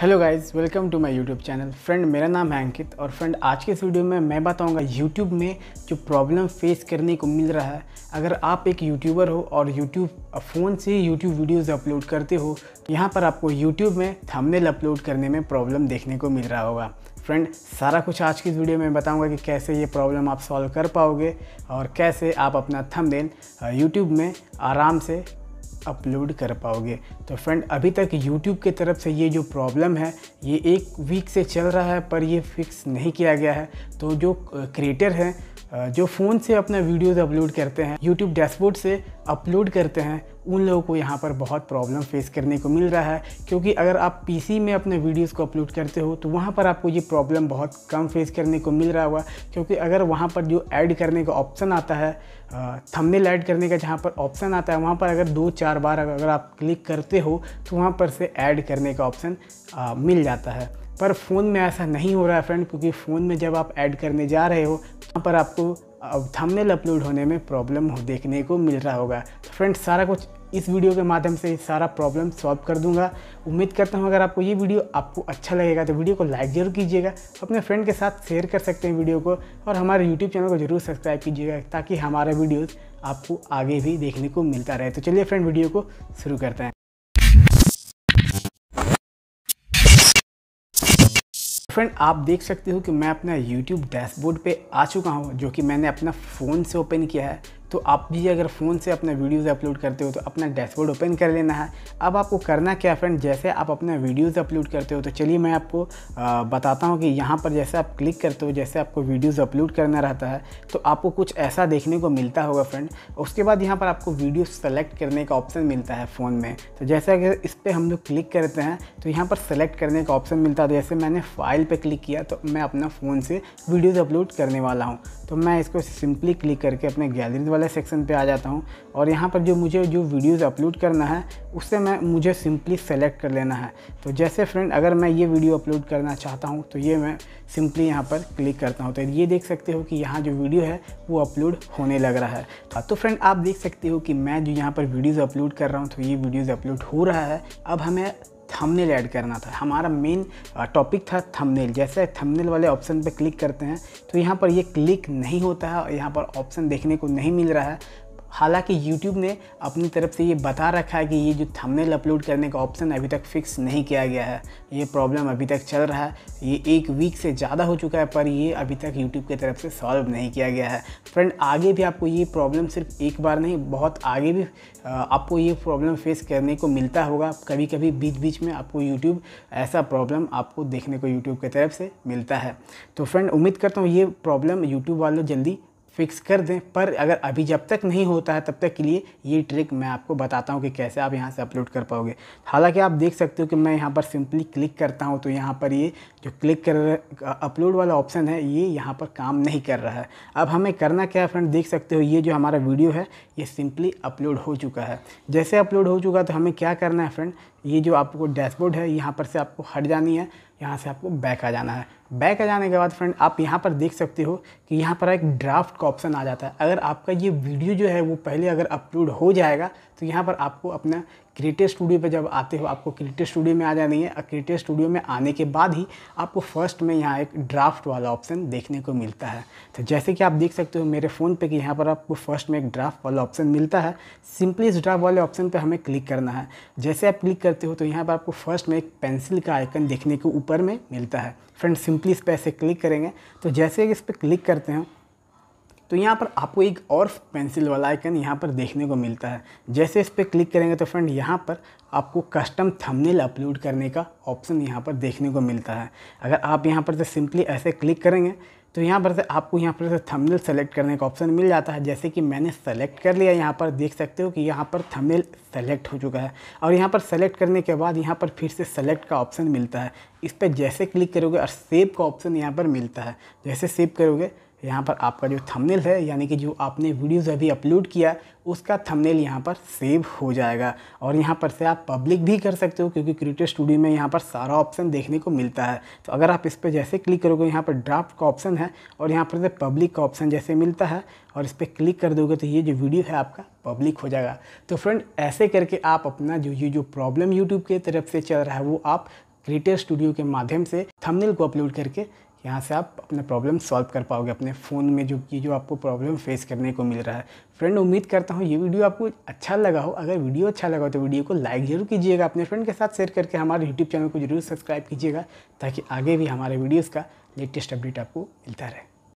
hello guys welcome to my YouTube channel friend मेरा नाम है अंकित और फ्रेंड आज के इस वीडियो में मैं बताऊंगा यूट्यूब में जो प्रॉब्लम फेस करने को मिल रहा है अगर आप एक यूट्यूबर हो और यूट्यूब फ़ोन से ही यूट्यूब वीडियोज़ अपलोड करते हो तो यहाँ पर आपको यूट्यूब में थंबनेल अपलोड करने में प्रॉब्लम देखने को मिल रहा होगा फ्रेंड सारा कुछ आज की इस वीडियो में बताऊंगा कि कैसे ये प्रॉब्लम आप सॉल्व कर पाओगे और कैसे आप अपना थंबनेल यूट्यूब में आराम से अपलोड कर पाओगे तो फ्रेंड अभी तक YouTube की तरफ से ये जो प्रॉब्लम है ये एक वीक से चल रहा है पर ये फिक्स नहीं किया गया है तो जो क्रिएटर हैं जो फ़ोन से अपना वीडियोस अपलोड करते हैं YouTube डैशबोर्ड से अपलोड करते हैं उन लोगों को यहाँ पर बहुत प्रॉब्लम फेस करने को मिल रहा है क्योंकि अगर आप पीसी में अपने वीडियोस को अपलोड करते हो तो वहाँ पर आपको ये प्रॉब्लम बहुत कम फेस करने को मिल रहा हुआ क्योंकि अगर वहाँ पर जो ऐड करने का ऑप्शन आता है थंबनेल ऐड करने का जहाँ पर ऑप्शन आता है वहाँ पर अगर दो चार बार अगर आप क्लिक करते हो तो वहाँ पर से ऐड करने का ऑप्शन मिल जाता है पर फ़ोन में ऐसा नहीं हो रहा है फ्रेंड क्योंकि फ़ोन में जब आप ऐड करने जा रहे हो वहाँ पर आपको थंबनेल अपलोड होने में प्रॉब्लम हो देखने को मिल रहा होगा तो फ्रेंड्स सारा कुछ इस वीडियो के माध्यम से सारा प्रॉब्लम सॉल्व कर दूंगा उम्मीद करता हूँ अगर आपको ये वीडियो आपको अच्छा लगेगा तो वीडियो को लाइक ज़रूर कीजिएगा अपने फ्रेंड के साथ शेयर कर सकते हैं वीडियो को और हमारे यूट्यूब चैनल को ज़रूर सब्सक्राइब कीजिएगा ताकि हमारा वीडियोज़ आपको आगे भी देखने को मिलता रहे तो चलिए फ्रेंड वीडियो को शुरू करते हैं फ्रेंड आप देख सकते हो कि मैं अपना यूट्यूब डैशबोर्ड पे आ चुका हूँ जो कि मैंने अपना फ़ोन से ओपन किया है तो आप भी अगर फ़ोन से अपना वीडियोस अपलोड करते हो तो अपना डैशबोर्ड ओपन कर लेना है अब आपको करना क्या फ्रेंड जैसे आप अपना वीडियोस अपलोड करते हो तो चलिए मैं आपको बताता हूँ कि यहाँ पर जैसे आप क्लिक करते हो जैसे आपको वीडियोस अपलोड करना रहता है तो आपको कुछ ऐसा देखने को मिलता होगा फ्रेंड उसके बाद यहाँ पर आपको वीडियो सेलेक्ट करने का ऑप्शन मिलता है फ़ोन में तो जैसे अगर इस पर हम लोग क्लिक करते हैं तो यहाँ पर सेलेक्ट करने का ऑप्शन मिलता है जैसे मैंने फाइल पर क्लिक किया तो मैं अपना फ़ोन से वीडियोज़ अपलोड करने वाला हूँ तो मैं इसको सिंपली क्लिक करके अपने गैलरी वाले सेक्शन पे आ जाता हूँ और यहाँ पर जो मुझे जो वीडियोस अपलोड करना है उससे मैं मुझे सिंपली सेलेक्ट कर लेना है तो जैसे फ्रेंड अगर मैं ये वीडियो अपलोड करना चाहता हूँ तो ये मैं सिंपली यहाँ पर क्लिक करता हूँ तो ये देख सकते हो कि यहाँ जो वीडियो है वो अपलोड होने लग रहा है हाँ, तो फ्रेंड आप देख सकते हो कि मैं जो यहाँ पर वीडियोज़ अपलोड कर रहा हूँ तो ये वीडियोज़ अपलोड हो रहा है अब हमें थंबनेल ऐड करना था हमारा मेन टॉपिक था थंबनेल जैसे थंबनेल वाले ऑप्शन पर क्लिक करते हैं तो यहाँ पर ये क्लिक नहीं होता है और यहाँ पर ऑप्शन देखने को नहीं मिल रहा है हालांकि YouTube ने अपनी तरफ से ये बता रखा है कि ये जो थंबनेल अपलोड करने का ऑप्शन अभी तक फिक्स नहीं किया गया है ये प्रॉब्लम अभी तक चल रहा है ये एक वीक से ज़्यादा हो चुका है पर ये अभी तक YouTube की तरफ से सॉल्व नहीं किया गया है फ्रेंड आगे भी आपको ये प्रॉब्लम सिर्फ एक बार नहीं बहुत आगे भी आपको ये प्रॉब्लम फेस करने को मिलता होगा कभी कभी बीच बीच में आपको यूट्यूब ऐसा प्रॉब्लम आपको देखने को यूट्यूब की तरफ से मिलता है तो फ्रेंड उम्मीद करता हूँ ये प्रॉब्लम यूट्यूब वालों जल्दी फिक्स कर दें पर अगर अभी जब तक नहीं होता है तब तक के लिए ये ट्रिक मैं आपको बताता हूँ कि कैसे आप यहाँ से अपलोड कर पाओगे हालांकि आप देख सकते हो कि मैं यहाँ पर सिंपली क्लिक करता हूँ तो यहाँ पर ये जो क्लिक कर अपलोड वाला ऑप्शन है ये यहाँ पर काम नहीं कर रहा है अब हमें करना क्या है फ्रेंड देख सकते हो ये जो हमारा वीडियो है ये सिंपली अपलोड हो चुका है जैसे अपलोड हो चुका तो हमें क्या करना है फ्रेंड ये जो आपको डैशबोर्ड है यहाँ पर से आपको हट जानी है यहाँ से आपको बैक आ जाना है बैक आ जाने के बाद फ्रेंड आप यहाँ पर देख सकते हो कि यहाँ पर एक ड्राफ्ट का ऑप्शन आ जाता है अगर आपका ये वीडियो जो है वो पहले अगर अपलोड हो जाएगा तो यहाँ पर आपको अपना क्रिएटिव स्टूडियो पर जब आते हो आपको क्रिएटिव स्टूडियो में आ जानी है और क्रिएटिव स्टूडियो में आने के बाद ही आपको फर्स्ट में यहाँ एक ड्राफ्ट वाला ऑप्शन देखने को मिलता है तो जैसे कि आप देख सकते हो मेरे फ़ोन पे कि यहाँ पर आपको फर्स्ट में एक ड्राफ्ट वाला ऑप्शन मिलता है सिंपली इस ड्राफ्ट वाले ऑप्शन पर हमें क्लिक करना है जैसे आप क्लिक करते हो तो यहाँ पर आपको फर्स्ट में एक पेंसिल का आइकन देखने को ऊपर में मिलता है फ्रेंड सिंपली इस पर ऐसे क्लिक करेंगे तो जैसे इस पर क्लिक करते हैं तो यहाँ पर आपको एक और पेंसिल वाला आइकन यहाँ पर देखने को मिलता है जैसे इस पर क्लिक करेंगे तो फ्रेंड यहाँ पर आपको कस्टम थंबनेल अपलोड करने का ऑप्शन यहाँ पर देखने को मिलता है अगर आप यहाँ पर तो सिंपली ऐसे क्लिक करेंगे तो यहाँ पर से आपको यहाँ पर से थंबनेल सेलेक्ट करने का ऑप्शन मिल जाता है जैसे कि मैंने सेलेक्ट कर लिया यहाँ पर देख सकते हो कि यहाँ पर थंबनेल सेलेक्ट हो चुका है और यहाँ पर सेलेक्ट करने के बाद यहाँ पर फिर से सेलेक्ट का ऑप्शन मिलता है इस पर जैसे क्लिक करोगे और सेव का ऑप्शन यहाँ पर मिलता है जैसे सेव करोगे यहाँ पर आपका जो थंबनेल है यानी कि जो आपने वीडियोस अभी अपलोड किया उसका थंबनेल यहाँ पर सेव हो जाएगा और यहाँ पर से आप पब्लिक भी कर सकते हो क्योंकि क्रिएटर स्टूडियो में यहाँ पर सारा ऑप्शन देखने को मिलता है तो अगर आप इस पर जैसे क्लिक करोगे यहाँ पर ड्राफ्ट का ऑप्शन है और यहाँ पर से पब्लिक का ऑप्शन जैसे मिलता है और इस पर क्लिक कर दोगे तो ये जो वीडियो है आपका पब्लिक हो जाएगा तो फ्रेंड ऐसे करके आप अपना जो ये जो प्रॉब्लम यूट्यूब की तरफ से चल रहा है वो आप क्रिएटर स्टूडियो के माध्यम से थमनेल को अपलोड करके यहाँ से आप अपना प्रॉब्लम सॉल्व कर पाओगे अपने फ़ोन में जो ये जो आपको प्रॉब्लम फेस करने को मिल रहा है फ्रेंड उम्मीद करता हूँ ये वीडियो आपको अच्छा लगा हो अगर वीडियो अच्छा लगा हो तो वीडियो को लाइक ज़रूर कीजिएगा अपने फ्रेंड के साथ शेयर करके हमारे यूट्यूब चैनल को जरूर सब्सक्राइब कीजिएगा ताकि आगे भी हमारे वीडियोज़ का लेटेस्ट अपडेट आपको मिलता रहे